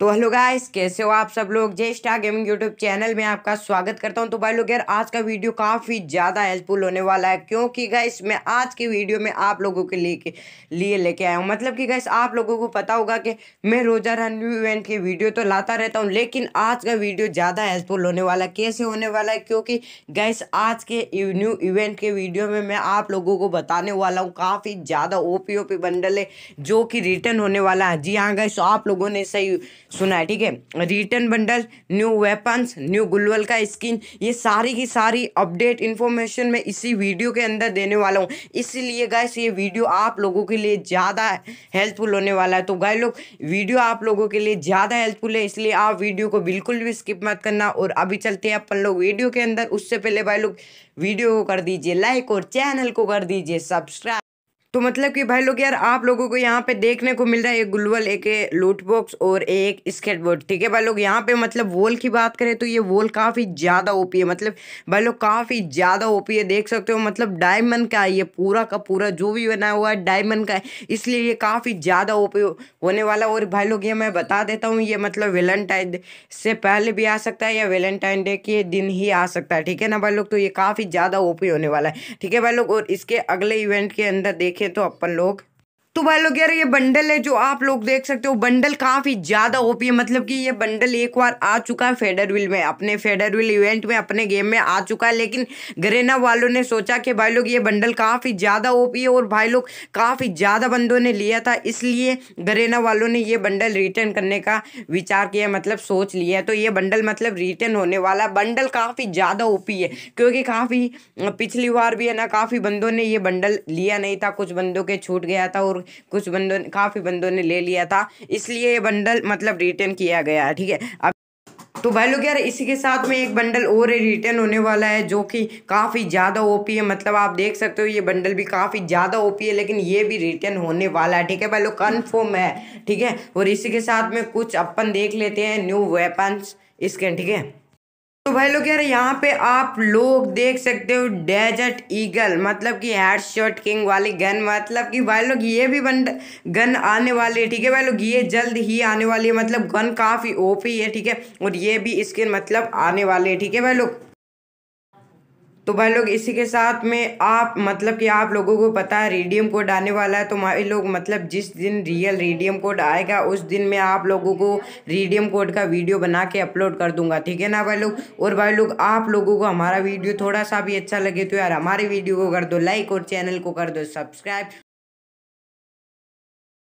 तो hello guys कैसे हो आप सब लोग जय स्टार गेमिंग यूट्यूब चैनल में आपका स्वागत करता हूं तो भाई लोग यार आज का वीडियो काफ़ी ज़्यादा हेल्पफुल होने वाला है क्योंकि गाइस मैं आज की वीडियो में आप लोगों के लिए के लिए लेके आया हूं मतलब कि गाइस आप लोगों को पता होगा कि मैं रोजा न्यू इवेंट की वीडियो तो लाता रहता हूँ लेकिन आज का वीडियो ज़्यादा हेल्पफुल होने वाला है कैसे होने वाला है क्योंकि गैस आज के न्यू इवेंट के वीडियो में मैं आप लोगों को बताने वाला हूँ काफ़ी ज़्यादा ओ पी बंडल है जो कि रिटर्न होने वाला है जी हाँ गैस आप लोगों ने सही सुना है ठीक है return bundle new weapons new गुलवल का स्किन ये सारी की सारी अपडेट इन्फॉर्मेशन मैं इसी वीडियो के अंदर देने वाला हूँ इसीलिए गाइस ये वीडियो आप लोगों के लिए ज़्यादा हेल्पफुल होने वाला है तो गाय लोग वीडियो आप लोगों के लिए ज़्यादा हेल्पफुल है इसलिए आप वीडियो को बिल्कुल भी स्किप मत करना और अभी चलते हैं अपन लोग वीडियो के अंदर उससे पहले भाई लोग वीडियो को कर दीजिए लाइक और चैनल को कर दीजिए सब्सक्राइब तो मतलब कि भाई लोग यार आप लोगों को यहाँ पे देखने को मिल रहा है एक गुलवल एक लूट बॉक्स और एक स्केटबोर्ड ठीक है भाई लोग यहाँ पे मतलब वॉल की बात करें तो ये वॉल काफ़ी ज़्यादा ओपी है मतलब भाई लोग काफ़ी ज़्यादा ओपी है देख सकते हो मतलब डायमंड का है ये पूरा का पूरा जो भी बना हुआ है डायमंड का है इसलिए ये काफ़ी ज़्यादा ओपी होने वाला और भाई लोग ये मैं बता देता हूँ ये मतलब वेलेंटाइन से पहले भी आ सकता है या वेलेंटाइन डे के दिन ही आ सकता है ठीक है ना भाई लोग तो ये काफ़ी ज़्यादा ओपी होने वाला है ठीक है भाई लोग और इसके अगले इवेंट के अंदर देखें तो अपन लोग तो भाई लोग यार ये बंडल है जो आप लोग देख सकते हो बंडल काफ़ी ज़्यादा ओपी है मतलब कि ये बंडल एक बार आ चुका है फेडरविल में अपने फेडरविल इवेंट में अपने गेम में आ चुका है लेकिन ग्रेना वालों ने सोचा कि भाई लोग ये बंडल काफ़ी ज़्यादा ओपी है और भाई लोग काफ़ी ज़्यादा बंदों ने लिया था इसलिए ग्रेना वालों ने ये बंडल रिटर्न करने का विचार किया मतलब सोच लिया तो ये बंडल मतलब रिटर्न होने वाला बंडल काफ़ी ज़्यादा ओपी है क्योंकि काफ़ी पिछली बार भी है ना काफ़ी बंदों ने ये बंडल लिया नहीं था कुछ बंदों के छूट गया था और कुछ बंदों ने काफ़ी बंदों ने ले लिया था इसलिए ये बंडल मतलब रिटर्न किया गया ठीक है अब तो भाई लोग यार इसी के साथ में एक बंडल और रिटर्न होने वाला है जो कि काफ़ी ज़्यादा ओपी है मतलब आप देख सकते हो ये बंडल भी काफ़ी ज़्यादा ओपी है लेकिन ये भी रिटर्न होने वाला है ठीक है भाई लोग कन्फर्म है ठीक है और इसी के साथ में कुछ अपन देख लेते हैं न्यू वेपन्स इसके ठीक है तो भाई लोग यार यहाँ पे आप लोग देख सकते हो डेजर्ट ईगल मतलब कि हेड शॉट किंग वाली गन मतलब कि भाई लोग ये भी बन गन आने वाली है ठीक है भाई लोग ये जल्द ही आने वाली है मतलब गन काफ़ी ओपी है ठीक है और ये भी स्किन मतलब आने वाली है ठीक है भाई लोग तो भाई लोग इसी के साथ में आप मतलब कि आप लोगों को पता है रेडियम कोड आने वाला है तो भाई लोग मतलब जिस दिन रियल रेडियम कोड आएगा उस दिन मैं आप लोगों को रेडियम कोड का वीडियो बना के अपलोड कर दूंगा ठीक है ना भाई लोग और भाई लोग आप लोगों को हमारा वीडियो थोड़ा सा भी अच्छा लगे तो यार हमारे वीडियो को कर दो लाइक और चैनल को कर दो सब्सक्राइब